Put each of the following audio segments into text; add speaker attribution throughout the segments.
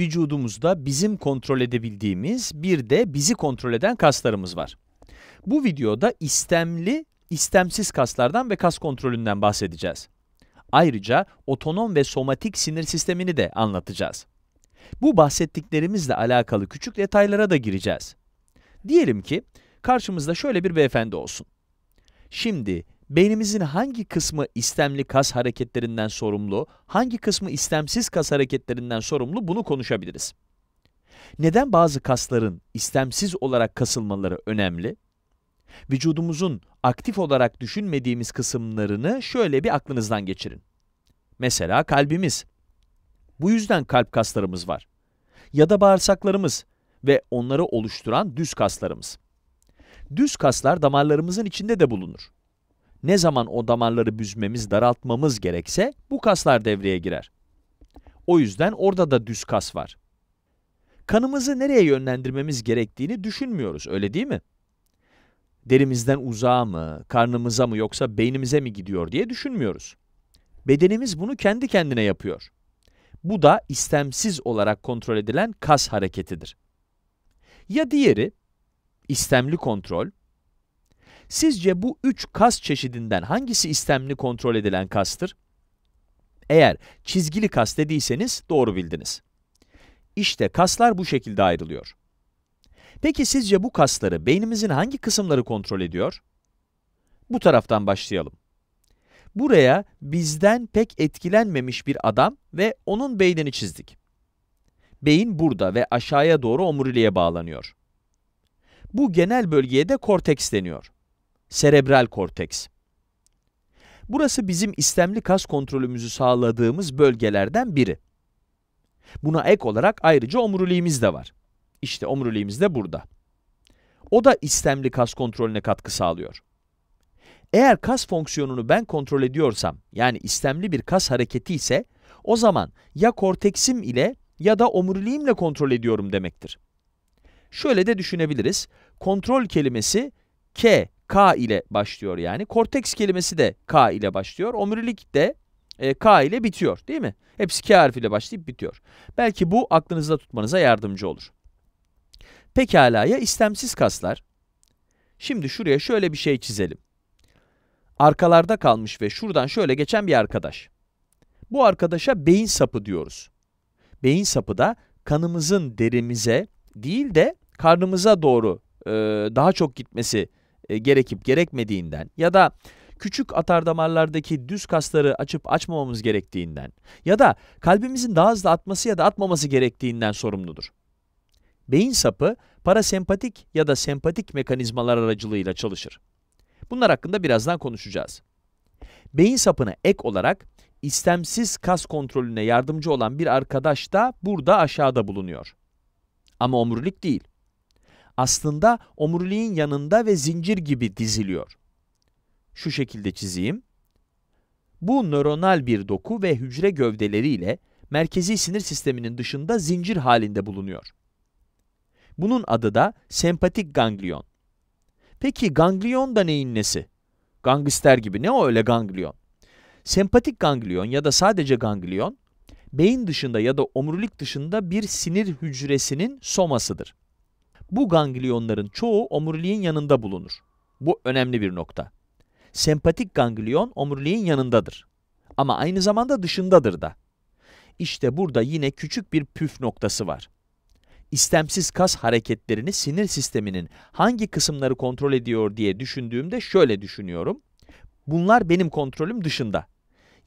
Speaker 1: vücudumuzda bizim kontrol edebildiğimiz bir de bizi kontrol eden kaslarımız var. Bu videoda istemli, istemsiz kaslardan ve kas kontrolünden bahsedeceğiz. Ayrıca otonom ve somatik sinir sistemini de anlatacağız. Bu bahsettiklerimizle alakalı küçük detaylara da gireceğiz. Diyelim ki karşımızda şöyle bir beyefendi olsun. Şimdi Beynimizin hangi kısmı istemli kas hareketlerinden sorumlu, hangi kısmı istemsiz kas hareketlerinden sorumlu bunu konuşabiliriz. Neden bazı kasların istemsiz olarak kasılmaları önemli? Vücudumuzun aktif olarak düşünmediğimiz kısımlarını şöyle bir aklınızdan geçirin. Mesela kalbimiz. Bu yüzden kalp kaslarımız var. Ya da bağırsaklarımız ve onları oluşturan düz kaslarımız. Düz kaslar damarlarımızın içinde de bulunur ne zaman o damarları büzmemiz, daraltmamız gerekse bu kaslar devreye girer. O yüzden orada da düz kas var. Kanımızı nereye yönlendirmemiz gerektiğini düşünmüyoruz, öyle değil mi? Derimizden uzağa mı, karnımıza mı yoksa beynimize mi gidiyor diye düşünmüyoruz. Bedenimiz bunu kendi kendine yapıyor. Bu da istemsiz olarak kontrol edilen kas hareketidir. Ya diğeri, istemli kontrol, Sizce bu üç kas çeşidinden hangisi istemli kontrol edilen kastır? Eğer çizgili kas dediyseniz doğru bildiniz. İşte kaslar bu şekilde ayrılıyor. Peki sizce bu kasları beynimizin hangi kısımları kontrol ediyor? Bu taraftan başlayalım. Buraya bizden pek etkilenmemiş bir adam ve onun beynini çizdik. Beyin burada ve aşağıya doğru omuriliğe bağlanıyor. Bu genel bölgeye de korteks deniyor serebral korteks. Burası bizim istemli kas kontrolümüzü sağladığımız bölgelerden biri. Buna ek olarak ayrıca omuriliğimiz de var. İşte omuriliğimiz de burada. O da istemli kas kontrolüne katkı sağlıyor. Eğer kas fonksiyonunu ben kontrol ediyorsam, yani istemli bir kas hareketi ise, o zaman ya korteksim ile ya da omuriliğimle kontrol ediyorum demektir. Şöyle de düşünebiliriz, kontrol kelimesi K K ile başlıyor yani. Korteks kelimesi de K ile başlıyor. Omurilik de e, K ile bitiyor değil mi? Hepsi K harfiyle başlayıp bitiyor. Belki bu aklınızda tutmanıza yardımcı olur. Pekala ya istemsiz kaslar? Şimdi şuraya şöyle bir şey çizelim. Arkalarda kalmış ve şuradan şöyle geçen bir arkadaş. Bu arkadaşa beyin sapı diyoruz. Beyin sapı da kanımızın derimize değil de karnımıza doğru e, daha çok gitmesi e, gerekip gerekmediğinden ya da küçük atardamarlardaki düz kasları açıp açmamamız gerektiğinden ya da kalbimizin daha hızlı atması ya da atmaması gerektiğinden sorumludur. Beyin sapı parasempatik ya da sempatik mekanizmalar aracılığıyla çalışır. Bunlar hakkında birazdan konuşacağız. Beyin sapına ek olarak istemsiz kas kontrolüne yardımcı olan bir arkadaş da burada aşağıda bulunuyor. Ama omurilik değil aslında omuriliğin yanında ve zincir gibi diziliyor. Şu şekilde çizeyim. Bu nöronal bir doku ve hücre gövdeleriyle merkezi sinir sisteminin dışında zincir halinde bulunuyor. Bunun adı da sempatik ganglion. Peki ganglion da neyin nesi? Gangster gibi ne o öyle ganglion? Sempatik ganglion ya da sadece ganglion, beyin dışında ya da omurilik dışında bir sinir hücresinin somasıdır. Bu ganglionların çoğu omuriliğin yanında bulunur. Bu önemli bir nokta. Sempatik ganglion omuriliğin yanındadır. Ama aynı zamanda dışındadır da. İşte burada yine küçük bir püf noktası var. İstemsiz kas hareketlerini sinir sisteminin hangi kısımları kontrol ediyor diye düşündüğümde şöyle düşünüyorum. Bunlar benim kontrolüm dışında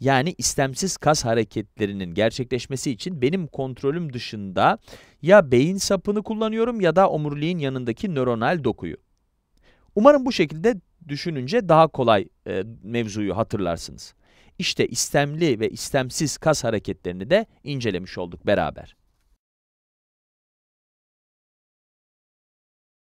Speaker 1: yani istemsiz kas hareketlerinin gerçekleşmesi için benim kontrolüm dışında ya beyin sapını kullanıyorum ya da omuriliğin yanındaki nöronal dokuyu. Umarım bu şekilde düşününce daha kolay e, mevzuyu hatırlarsınız. İşte istemli ve istemsiz kas hareketlerini de incelemiş olduk beraber.